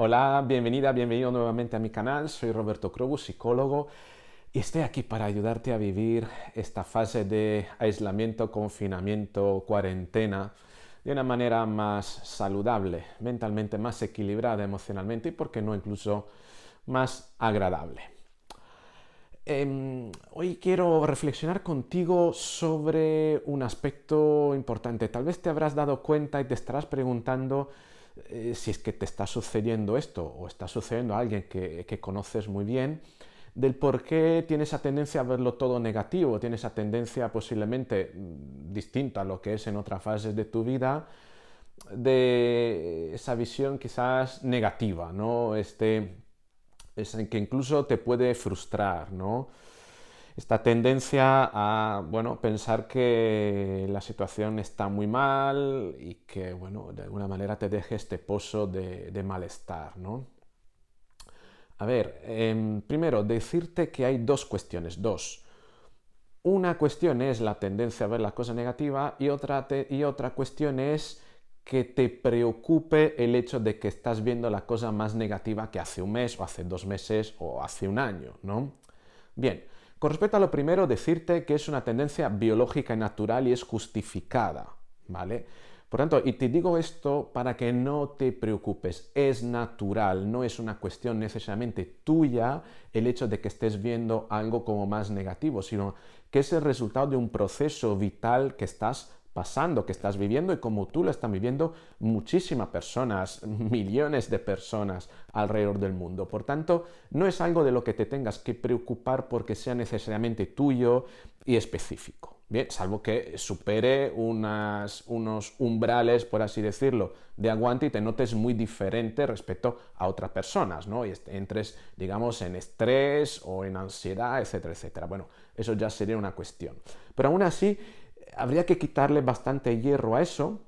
Hola, bienvenida, bienvenido nuevamente a mi canal. Soy Roberto Crobus, psicólogo, y estoy aquí para ayudarte a vivir esta fase de aislamiento, confinamiento, cuarentena de una manera más saludable, mentalmente más equilibrada emocionalmente y, por qué no, incluso más agradable. Em, hoy quiero reflexionar contigo sobre un aspecto importante. Tal vez te habrás dado cuenta y te estarás preguntando eh, si es que te está sucediendo esto o está sucediendo a alguien que, conoces muy bien, del por qué tiene esa tendencia a verlo todo negativo, tiene esa tendencia posiblemente mm, distinta a lo que es en otras fases de tu vida, de esa visión quizás negativa, ¿no? Este, es que incluso te puede frustrar, ¿no? esta tendencia a bueno, pensar que la situación está muy mal y que bueno, de alguna manera te deje este pozo de, malestar. ¿no? A ver, em, primero decirte que hay dos cuestiones, dos. Una cuestión es la tendencia a ver la cosa negativa y otra, y otra cuestión es que te preocupe el hecho de que estás viendo la cosa más negativa que hace un mes o hace dos meses o hace un año, ¿no? Bien, con respecto a lo primero, decirte que es una tendencia biológica y natural y es justificada, ¿vale? Por tanto, y te digo esto para que no te preocupes, es natural, no es una cuestión necesariamente tuya el hecho de que estés viendo algo como más negativo, sino que es el resultado de un proceso vital que estás pasando, que estás viviendo y como tú lo están viviendo muchísimas personas, millones de personas alrededor del mundo. Por tanto, no es algo de lo que te tengas que preocupar porque sea necesariamente tuyo y específico. Bien, salvo que supere unos umbrales, por así decirlo, de aguante y te notes muy diferente respecto a otras personas, ¿no? Y entres, digamos, en estrés o en ansiedad, etcétera, etcétera. Bueno, eso ya sería una cuestión. Pero aún así, habría que quitarle bastante hierro a eso,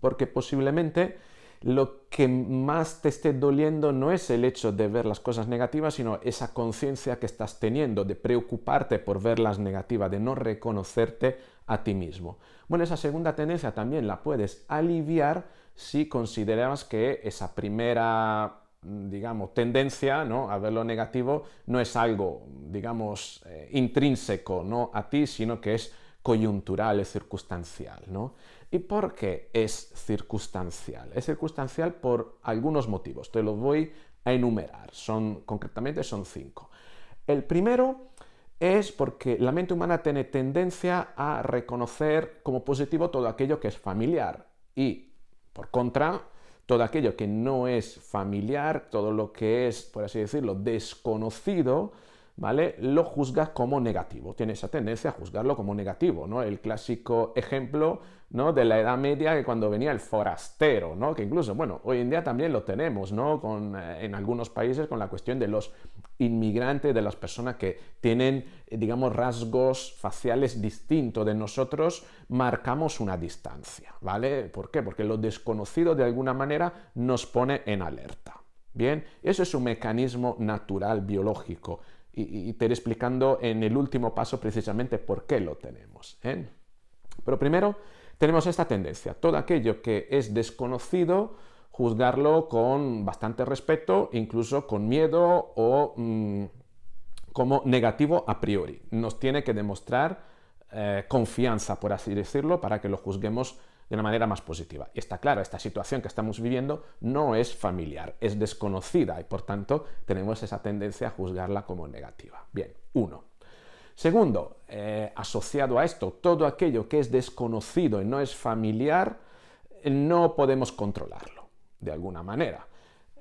porque posiblemente lo que más te esté doliendo no es el hecho de ver las cosas negativas, sino esa conciencia que estás teniendo de preocuparte por verlas negativas, de no reconocerte a ti mismo. Bueno, esa segunda tendencia también la puedes aliviar si consideras que esa primera digamos, tendencia ¿no? a ver lo negativo no es algo, digamos, eh, intrínseco ¿no? a ti, sino que es coyuntural, es circunstancial, ¿no? ¿Y por qué es circunstancial? Es circunstancial por algunos motivos, te los voy a enumerar, son, concretamente son cinco. El primero es porque la mente humana tiene tendencia a reconocer como positivo todo aquello que es familiar y, por contra, todo aquello que no es familiar, todo lo que es, por así decirlo, desconocido, ¿vale? Lo juzga como negativo, tiene esa tendencia a juzgarlo como negativo, ¿no? El clásico ejemplo, ¿no? De la Edad Media que cuando venía el forastero, ¿no? Que incluso, bueno, hoy en día también lo tenemos, ¿no? Eh, en algunos países con la cuestión de los inmigrantes, de las personas que tienen, eh, digamos, rasgos faciales distintos de nosotros, marcamos una distancia, ¿vale? ¿Por qué? Porque lo desconocido de alguna manera nos pone en alerta. Bien, eso es un mecanismo natural biológico y, te iré explicando en el último paso precisamente por qué lo tenemos. ¿eh? Pero primero tenemos esta tendencia, todo aquello que es desconocido, juzgarlo con bastante respeto, incluso con miedo o mm, como negativo a priori. Nos tiene que demostrar eh, confianza, por así decirlo, para que lo juzguemos de una manera más positiva. Y está claro, esta situación que estamos viviendo no es familiar, es desconocida y por tanto tenemos esa tendencia a juzgarla como negativa. Bien, uno. Segundo, eh, asociado a esto, todo aquello que es desconocido y no es familiar, no podemos controlarlo de alguna manera.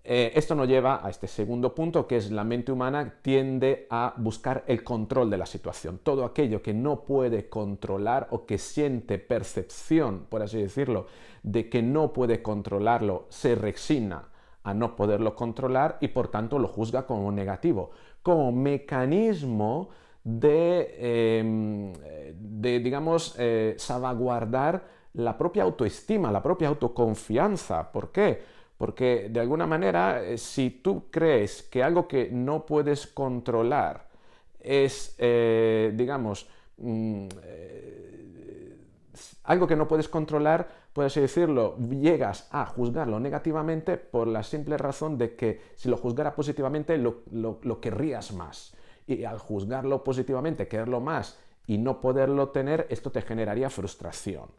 Eh, esto nos lleva a este segundo punto, que es la mente humana tiende a buscar el control de la situación. Todo aquello que no puede controlar o que siente percepción, por así decirlo, de que no puede controlarlo, se resigna a no poderlo controlar y por tanto lo juzga como negativo, como mecanismo de, em, digamos, eh, salvaguardar la propia autoestima, la propia autoconfianza. ¿Por qué? Porque de alguna manera, eh, si tú crees que algo que no puedes controlar es, eh, digamos, mm, eh, algo que no puedes controlar, puedes decirlo, llegas a juzgarlo negativamente por la simple razón de que si lo juzgara positivamente lo querrías más. Y al juzgarlo positivamente, quererlo más y no poderlo tener, esto te generaría frustración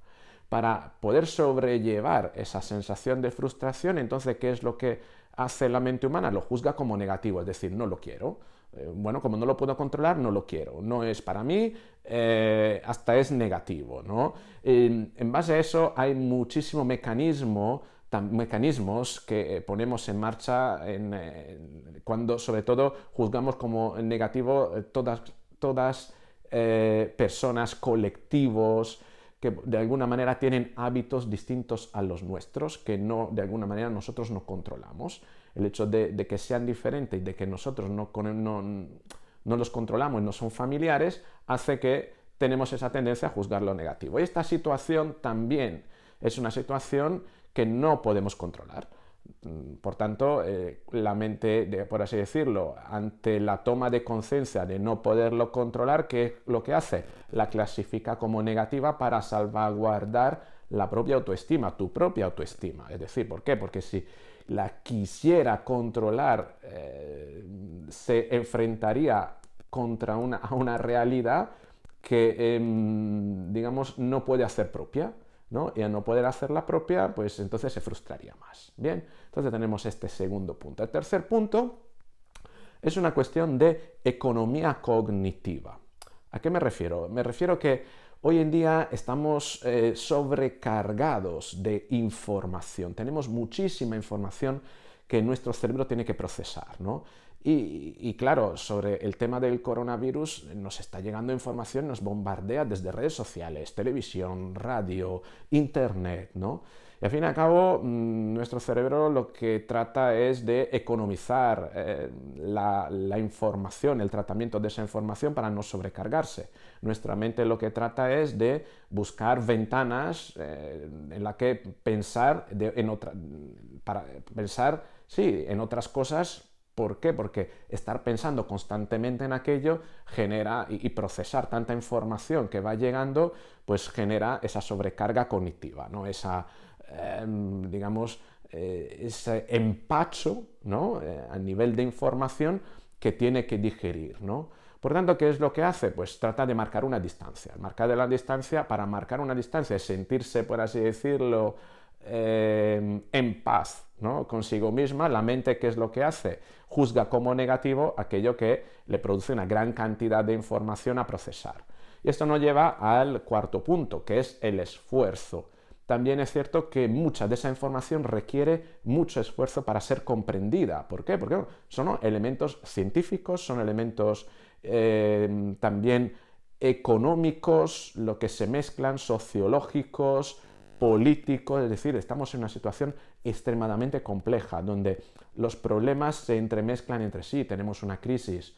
para poder sobrellevar esa sensación de frustración, entonces, ¿qué es lo que hace la mente humana? Lo juzga como negativo, es decir, no lo quiero. Eh, bueno, como no lo puedo controlar, no lo quiero. No es para mí, eh, hasta es negativo, ¿no? en base a eso hay muchísimo mecanismo mecanismos que eh, ponemos en marcha cuando sobre todo juzgamos como negativo todas, todas personas, colectivos, que de alguna manera tienen hábitos distintos a los nuestros, que no, de alguna manera nosotros no controlamos. El hecho de, que sean diferentes y de que nosotros no, los controlamos y no son familiares, hace que tenemos esa tendencia a juzgar lo negativo. Y esta situación también es una situación que no podemos controlar. Mm, por tanto, eh, la mente, por así decirlo, ante la toma de conciencia de no poderlo controlar, ¿qué es lo que hace? La clasifica como negativa para salvaguardar la propia autoestima, tu propia autoestima. Es decir, ¿por qué? Porque si la quisiera controlar, eh, se enfrentaría contra una, a una realidad que, em, digamos, no puede hacer propia. Y al no poder hacer la propia, pues entonces se frustraría más. Bien, entonces tenemos este segundo punto. El tercer punto es una cuestión de economía cognitiva. ¿A qué me refiero? Me refiero que hoy en día estamos eh, sobrecargados de información. Tenemos muchísima información que nuestro cerebro tiene que procesar, ¿no? Y, claro, sobre el tema del coronavirus nos está llegando información, nos bombardea desde redes sociales, televisión, radio, internet, ¿no? Y al fin y al cabo, mm, nuestro cerebro lo que trata es de economizar eh, la, información, el tratamiento de esa información para no sobrecargarse. Nuestra mente lo que trata es de buscar ventanas eh, en las que pensar, en otra, para pensar, sí, en otras cosas ¿Por qué? Porque estar pensando constantemente en aquello genera y, procesar tanta información que va llegando, pues genera esa sobrecarga cognitiva, ¿no? Esa, em, digamos, eh, ese empacho, ¿no? Eh, a nivel de información que tiene que digerir, ¿no? Por tanto, ¿qué es lo que hace? Pues trata de marcar una distancia. Marcar de la distancia, para marcar una distancia, sentirse, por así decirlo, Em, en paz consigo misma. La mente, que es lo que hace? Juzga como negativo aquello que le produce una gran cantidad de información a procesar. Y esto nos lleva al cuarto punto, que es el esfuerzo. También es cierto que mucha de esa información requiere mucho esfuerzo para ser comprendida. ¿Por qué? Porque son elementos científicos, son elementos em, también económicos, lo que se mezclan, sociológicos, político, es decir, estamos en una situación extremadamente compleja, donde los problemas se entremezclan entre sí, tenemos una crisis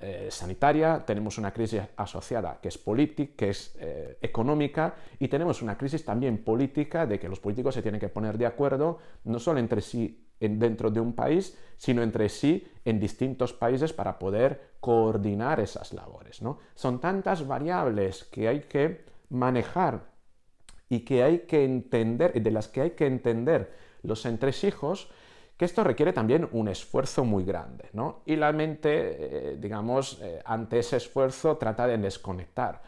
eh, sanitaria, tenemos una crisis asociada que es política, que es eh, económica, y tenemos una crisis también política de que los políticos se tienen que poner de acuerdo, no solo entre sí dentro de un país, sino entre sí en distintos países para poder coordinar esas labores. ¿no? Son tantas variables que hay que manejar y que hay que entender, de las que hay que entender los entresijos, que esto requiere también un esfuerzo muy grande, Y la mente, eh, digamos, eh, ante ese esfuerzo trata de desconectar.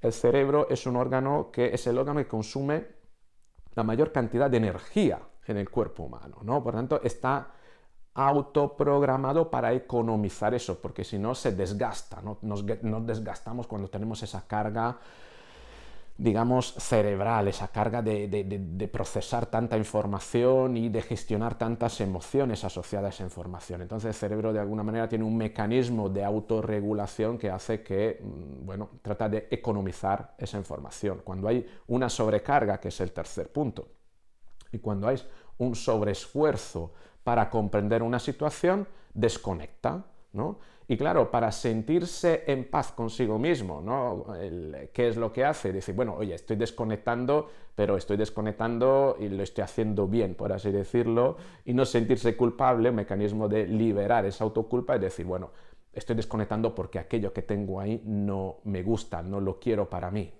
El cerebro es un órgano que es el órgano que consume la mayor cantidad de energía en el cuerpo humano, ¿no? Por tanto, está autoprogramado para economizar eso, porque si no se desgasta, nos desgastamos cuando tenemos esa carga digamos, cerebral, esa carga de, procesar tanta información y de gestionar tantas emociones asociadas a esa información. Entonces el cerebro de alguna manera tiene un mecanismo de autorregulación que hace que, mm, bueno, trata de economizar esa información. Cuando hay una sobrecarga, que es el tercer punto, y cuando hay un sobreesfuerzo para comprender una situación, desconecta, ¿no? Y claro, para sentirse en paz consigo mismo, ¿no? ¿Qué es lo que hace? decir bueno, oye, estoy desconectando, pero estoy desconectando y lo estoy haciendo bien, por así decirlo, y no sentirse culpable, un mecanismo de liberar esa autoculpa y decir, bueno, estoy desconectando porque aquello que tengo ahí no me gusta, no lo quiero para mí,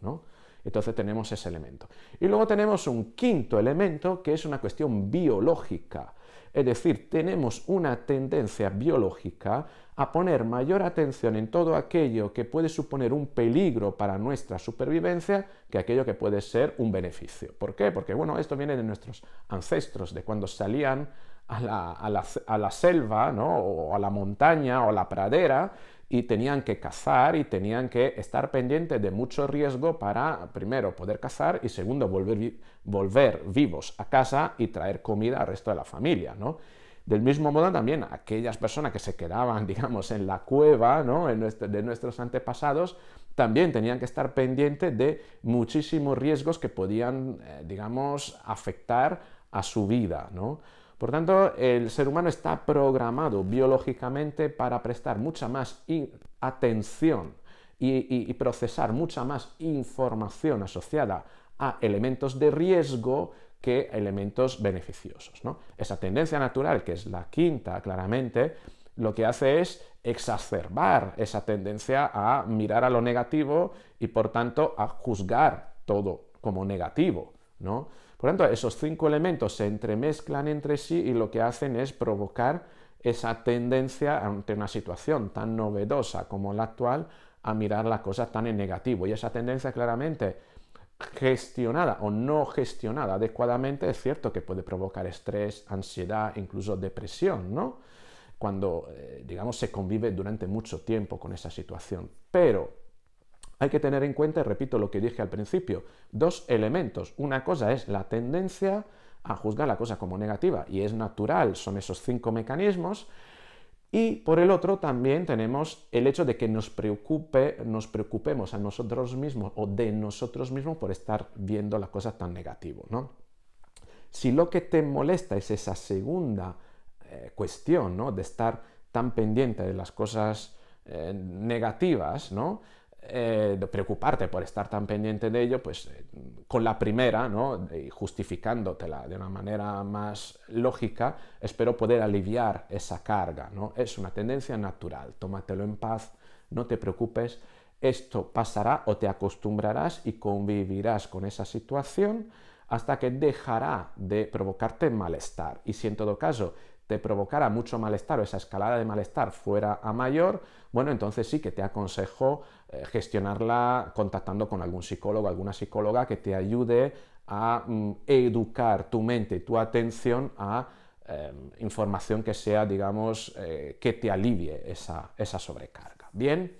Entonces tenemos ese elemento. Y luego tenemos un quinto elemento que es una cuestión biológica es decir, tenemos una tendencia biológica a poner mayor atención en todo aquello que puede suponer un peligro para nuestra supervivencia que aquello que puede ser un beneficio. ¿Por qué? Porque bueno, esto viene de nuestros ancestros, de cuando salían a la, selva ¿no? o a la montaña o a la pradera y tenían que cazar y tenían que estar pendientes de mucho riesgo para, primero, poder cazar y, segundo, volver, volver vivos a casa y traer comida al resto de la familia, ¿no? Del mismo modo también aquellas personas que se quedaban, digamos, en la cueva ¿no? de nuestros antepasados, también tenían que estar pendientes de muchísimos riesgos que podían, eh, digamos, afectar a su vida. ¿no? Por tanto, el ser humano está programado biológicamente para prestar mucha más atención y, procesar mucha más información asociada a elementos de riesgo que elementos beneficiosos. ¿no? Esa tendencia natural, que es la quinta claramente, lo que hace es exacerbar esa tendencia a mirar a lo negativo y por tanto a juzgar todo como negativo. Por lo tanto, esos cinco elementos se entremezclan entre sí y lo que hacen es provocar esa tendencia ante una situación tan novedosa como la actual a mirar la cosa tan en negativo. Y esa tendencia claramente gestionada o no gestionada adecuadamente es cierto que puede provocar estrés, ansiedad, incluso depresión, ¿no? Cuando, eh, digamos, se convive durante mucho tiempo con esa situación. Pero hay que tener en cuenta, repito lo que dije al principio, dos elementos. Una cosa es la tendencia a juzgar la cosa como negativa, y es natural, son esos cinco mecanismos. Y por el otro también tenemos el hecho de que nos preocupe, nos preocupemos a nosotros mismos o de nosotros mismos por estar viendo la cosa tan negativo, ¿no? Si lo que te molesta es esa segunda eh, cuestión, ¿no? De estar tan pendiente de las cosas eh, negativas, ¿no? Eh, preocuparte por estar tan pendiente de ello, pues eh, con la primera, ¿no? justificándotela de una manera más lógica, espero poder aliviar esa carga. ¿no? Es una tendencia natural, tómatelo en paz, no te preocupes, esto pasará o te acostumbrarás y convivirás con esa situación hasta que dejará de provocarte malestar. Y si en todo caso te provocara mucho malestar o esa escalada de malestar fuera a mayor, bueno, entonces sí que te aconsejo eh, gestionarla contactando con algún psicólogo, alguna psicóloga que te ayude a mm, educar tu mente, tu atención a em, información que sea, digamos, eh, que te alivie esa, esa sobrecarga. Bien.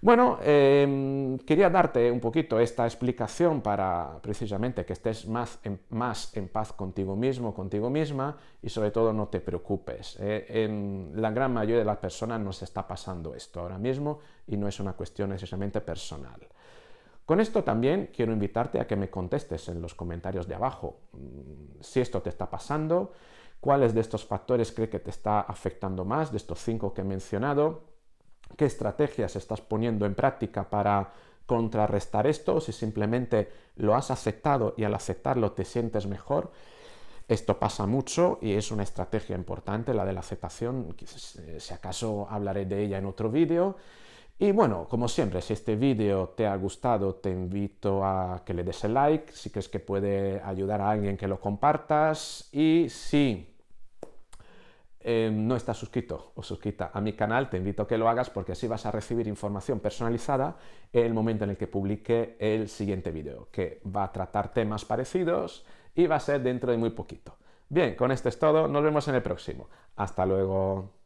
Bueno, em, quería darte un poquito esta explicación para precisamente que estés más en, paz contigo mismo, contigo misma y sobre todo no te preocupes. en eh. em, la gran mayoría de las personas nos está pasando esto ahora mismo y no es una cuestión necesariamente personal. Con esto también quiero invitarte a que me contestes en los comentarios de abajo mm, si esto te está pasando, cuáles de estos factores cree que te está afectando más, de estos cinco que he mencionado, qué estrategias estás poniendo en práctica para contrarrestar esto, o si simplemente lo has aceptado y al aceptarlo te sientes mejor. Esto pasa mucho y es una estrategia importante, la de la aceptación, eh, si acaso hablaré de ella en otro vídeo. Y bueno, como siempre, si este vídeo te ha gustado, te invito a que le des el like, si crees que puede ayudar a alguien que lo compartas y si eh, no estás suscrito o suscrita a mi canal, te invito a que lo hagas porque así vas a recibir información personalizada en el momento en el que publique el siguiente vídeo, que va a tratar temas parecidos y va a ser dentro de muy poquito. Bien, con esto es todo, nos vemos en el próximo. Hasta luego.